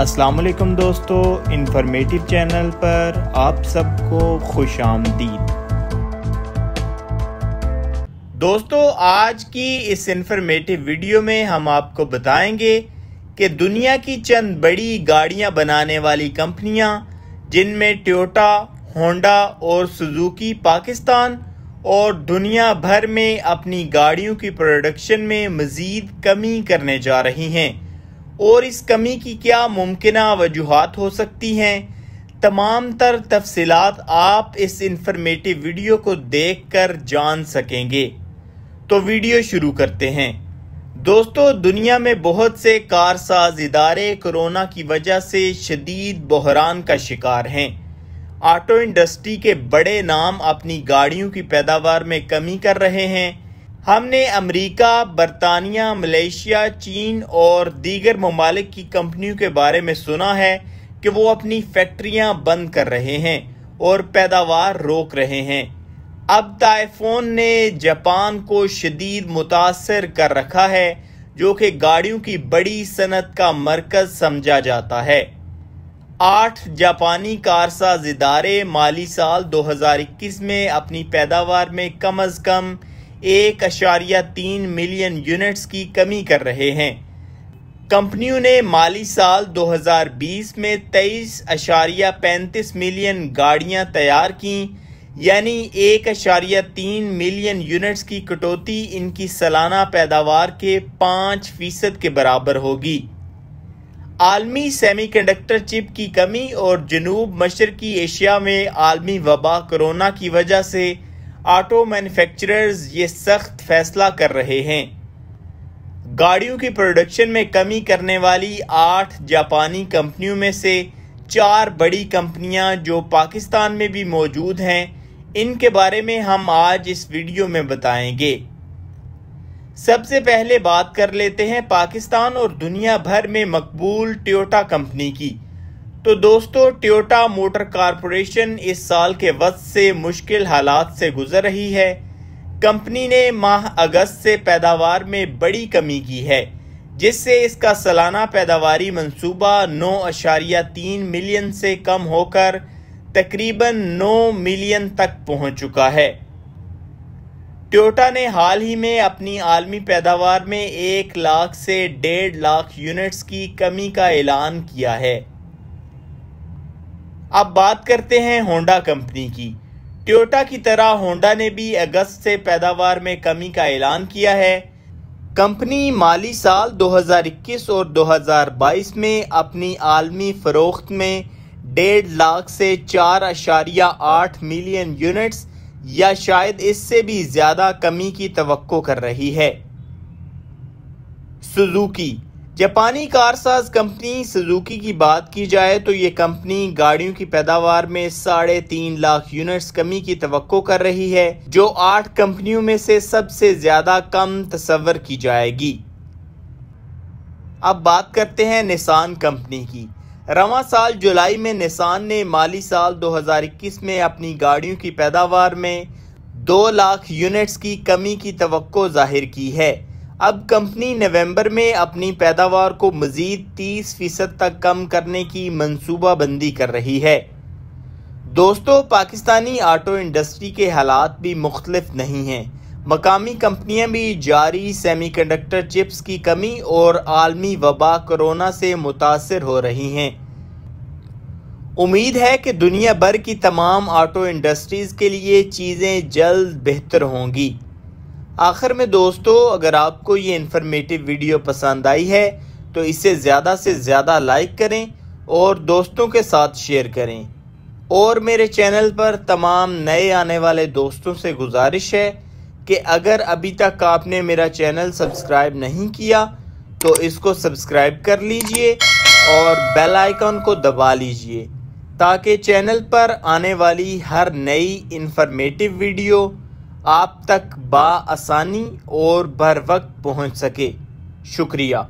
अस्सलाम वालेकुम दोस्तों इंफॉर्मेटिव चैनल पर आप सबको खुश आमदीद दोस्तों आज की इस इंफॉर्मेटिव वीडियो में हम आपको बताएंगे कि दुनिया की चंद बड़ी गाड़ियां बनाने वाली कंपनियां जिनमें टोयोटा होंडा और सुजुकी पाकिस्तान और दुनिया भर में अपनी गाड़ियों की प्रोडक्शन में मज़ीद कमी करने जा रही हैं और इस कमी की क्या मुमकिन वजूहत हो सकती हैं तमाम तर तफसलत आप इस इंफॉर्मेटिव वीडियो को देख कर जान सकेंगे तो वीडियो शुरू करते हैं दोस्तों दुनिया में बहुत से कारसाज इदारे कोरोना की वजह से शदीद बहरान का शिकार हैं ऑटो इंडस्ट्री के बड़े नाम अपनी गाड़ियों की पैदावार में कमी कर रहे हैं हमने अमरीका बरतानिया मलेशिया चीन और दीगर ममालिक की कंपनियों के बारे में सुना है कि वो अपनी फैक्ट्रियां बंद कर रहे हैं और पैदावार रोक रहे हैं अब टाइफोन ने जापान को शदीद मुतासर कर रखा है जो कि गाड़ियों की बड़ी सनत का मरकज समझा जाता है आठ जापानी कारसाज इदारे माली साल 2021 में अपनी पैदावार में कम अज़ कम एक अशारिया तीन मिलियन यूनिट्स की कमी कर रहे हैं कंपनियों ने माली साल 2020 में तेईस अशारिया पैंतीस मिलियन गाड़ियां तैयार की यानी एक अशारिया तीन मिलियन यूनिट्स की कटौती इनकी सालाना पैदावार के पाँच फीसद के बराबर होगी आलमी सेमीकंडक्टर चिप की कमी और जनूब मशरकी एशिया में आलमी वबा कोरोना की वजह से ऑटो मैन्युफैक्चरर्स ये सख्त फैसला कर रहे हैं गाड़ियों की प्रोडक्शन में कमी करने वाली आठ जापानी कंपनियों में से चार बड़ी कंपनियां जो पाकिस्तान में भी मौजूद हैं इनके बारे में हम आज इस वीडियो में बताएंगे सबसे पहले बात कर लेते हैं पाकिस्तान और दुनिया भर में मकबूल टोयोटा कंपनी की तो दोस्तों टोयोटा मोटर कारपोरेशन इस साल के वक्त से मुश्किल हालात से गुजर रही है कंपनी ने माह अगस्त से पैदावार में बड़ी कमी की है जिससे इसका सालाना पैदावारी मंसूबा नौ अशारिया तीन मिलियन से कम होकर तकरीबन नौ मिलियन तक पहुंच चुका है टोयोटा ने हाल ही में अपनी आलमी पैदावार में एक लाख से डेढ़ लाख यूनिट्स की कमी का ऐलान किया है अब बात करते हैं होंडा कंपनी की टोयोटा की तरह होंडा ने भी अगस्त से पैदावार में कमी का ऐलान किया है कंपनी माली साल 2021 और 2022 में अपनी आलमी फ़रोख्त में डेढ़ लाख से चार अशारिया आठ मिलियन यूनिट्स या शायद इससे भी ज़्यादा कमी की तवक्को कर रही है सुजुकी जापानी कारसाज कंपनी सुजुकी की बात की जाए तो ये कंपनी गाड़ियों की पैदावार में साढ़े तीन लाख यूनिट्स कमी की तो कर रही है जो आठ कंपनियों में से सबसे ज्यादा कम तस्वर की जाएगी अब बात करते हैं निसान कंपनी की रवा साल जुलाई में निसान ने माली साल 2021 में अपनी गाड़ियों की पैदावार में दो लाख यूनिट्स की कमी की तो जाहिर की है अब कंपनी नवंबर में अपनी पैदावार को मज़ीद 30 फ़ीसद तक कम करने की मनसूबाबंदी कर रही है दोस्तों पाकिस्तानी ऑटो इंडस्ट्री के हालात भी मुख्तलफ नहीं हैं मकामी कंपनियां भी जारी सेमीकंडक्टर चिप्स की कमी और आलमी वबा कोरोना से मुतासर हो रही हैं उम्मीद है कि दुनिया भर की तमाम ऑटो इंडस्ट्रीज़ के लिए चीज़ें जल्द बेहतर होंगी आखिर में दोस्तों अगर आपको ये इन्फॉर्मेटिव वीडियो पसंद आई है तो इसे ज़्यादा से ज़्यादा लाइक करें और दोस्तों के साथ शेयर करें और मेरे चैनल पर तमाम नए आने वाले दोस्तों से गुजारिश है कि अगर अभी तक आपने मेरा चैनल सब्सक्राइब नहीं किया तो इसको सब्सक्राइब कर लीजिए और बेल आइकन को दबा लीजिए ताकि चैनल पर आने वाली हर नई इन्फॉर्मेटिव वीडियो आप तक बासानी और बर वक्त पहुँच सके शुक्रिया